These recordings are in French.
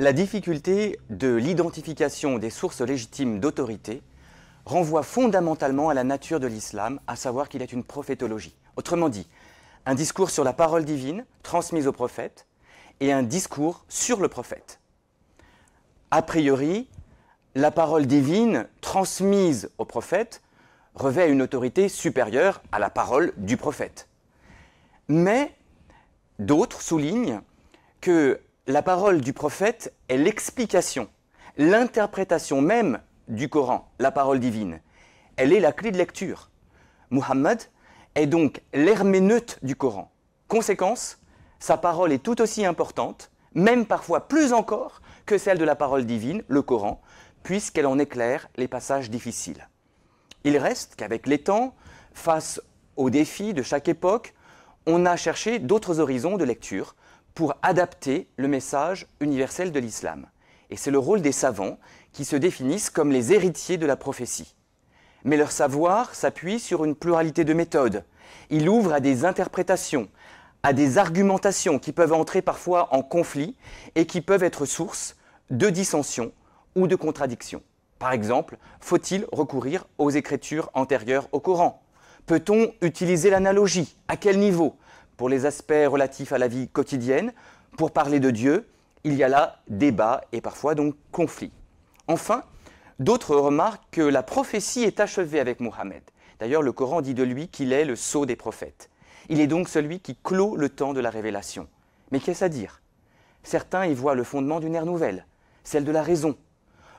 La difficulté de l'identification des sources légitimes d'autorité renvoie fondamentalement à la nature de l'islam, à savoir qu'il est une prophétologie. Autrement dit, un discours sur la parole divine transmise au prophète et un discours sur le prophète. A priori, la parole divine transmise au prophète revêt une autorité supérieure à la parole du prophète. Mais d'autres soulignent que la parole du prophète est l'explication, l'interprétation même du Coran, la parole divine. Elle est la clé de lecture. Muhammad est donc l'herméneute du Coran. Conséquence, sa parole est tout aussi importante, même parfois plus encore que celle de la parole divine, le Coran, puisqu'elle en éclaire les passages difficiles. Il reste qu'avec les temps, face aux défis de chaque époque, on a cherché d'autres horizons de lecture pour adapter le message universel de l'islam. Et c'est le rôle des savants qui se définissent comme les héritiers de la prophétie. Mais leur savoir s'appuie sur une pluralité de méthodes. Il ouvre à des interprétations, à des argumentations qui peuvent entrer parfois en conflit et qui peuvent être source de dissensions ou de contradictions. Par exemple, faut-il recourir aux écritures antérieures au Coran Peut-on utiliser l'analogie À quel niveau pour les aspects relatifs à la vie quotidienne. Pour parler de Dieu, il y a là débat et parfois donc conflit. Enfin, d'autres remarquent que la prophétie est achevée avec Mohammed. D'ailleurs, le Coran dit de lui qu'il est le sceau des prophètes. Il est donc celui qui clôt le temps de la révélation. Mais qu'est-ce à dire Certains y voient le fondement d'une ère nouvelle, celle de la raison.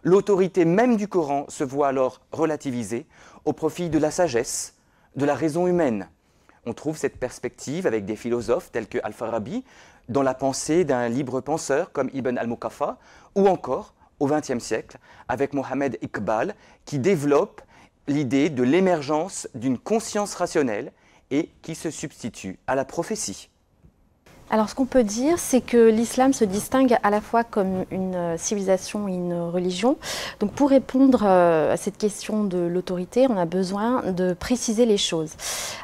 L'autorité même du Coran se voit alors relativisée au profit de la sagesse, de la raison humaine on trouve cette perspective avec des philosophes tels que Al-Farabi, dans la pensée d'un libre penseur comme Ibn al mukaffa ou encore au XXe siècle avec Mohamed Iqbal, qui développe l'idée de l'émergence d'une conscience rationnelle et qui se substitue à la prophétie. Alors ce qu'on peut dire, c'est que l'islam se distingue à la fois comme une euh, civilisation et une religion. Donc pour répondre euh, à cette question de l'autorité, on a besoin de préciser les choses.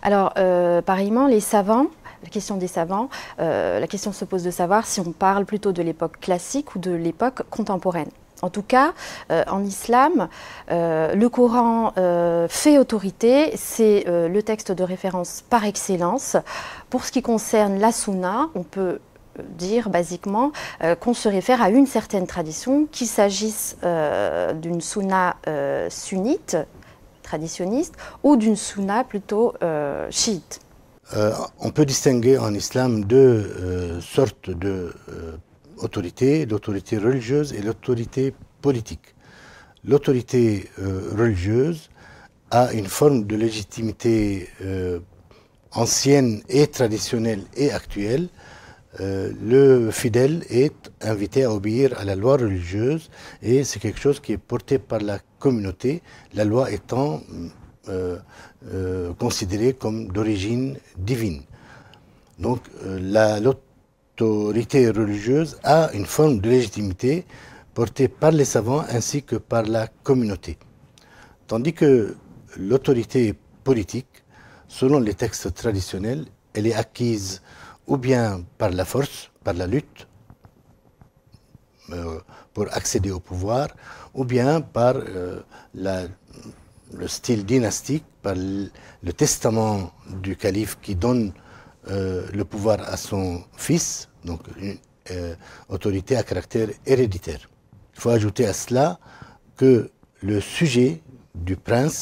Alors euh, pareillement, les savants la question des savants, la question se pose de savoir si on parle plutôt de l'époque classique ou de l'époque contemporaine. En tout cas, euh, en islam, euh, le Coran euh, fait autorité, c'est le texte de référence par excellence. Pour ce qui concerne la sunna, on peut dire basiquement qu'on se réfère à une certaine tradition, qu'il s'agisse d'une sunna sunnite, traditionniste, ou d'une sunna plutôt chiite. on peut distinguer en islam deux sortes de autorité l'autorité religieuse et l'autorité politique. L'autorité euh, religieuse a une forme de légitimité euh, ancienne et traditionnelle et actuelle. Euh, le fidèle est invité à obéir à la loi religieuse et c'est quelque chose qui est porté par la communauté, la loi étant considérée comme d'origine divine. Donc la, l'autorité religieuse a une forme de légitimité portée par les savants ainsi que par la communauté. Tandis que l'autorité politique, selon les textes traditionnels, elle est acquise ou bien par la force, par la lutte, euh, pour accéder au pouvoir, ou bien par euh, le style dynastique, par le, testament du calife qui donne euh, le pouvoir à son fils, donc une euh, autorité à caractère héréditaire. Il faut ajouter à cela que le sujet du prince,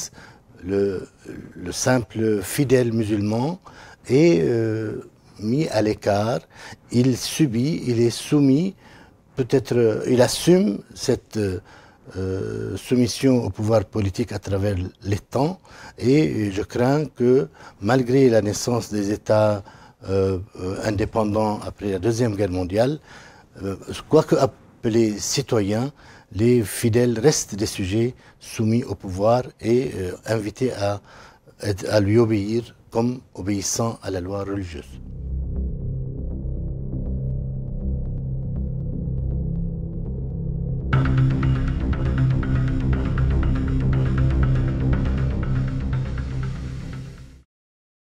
le, simple fidèle musulman, est euh, mis à l'écart, il subit, il est soumis, peut-être euh, il assume cette soumission au pouvoir politique à travers les temps, et je crains que malgré la naissance des États euh, euh, indépendant indépendants après la Deuxième Guerre mondiale, euh, quoique appelés citoyens, les fidèles restent des sujets soumis au pouvoir et invités à lui obéir comme obéissant à la loi religieuse.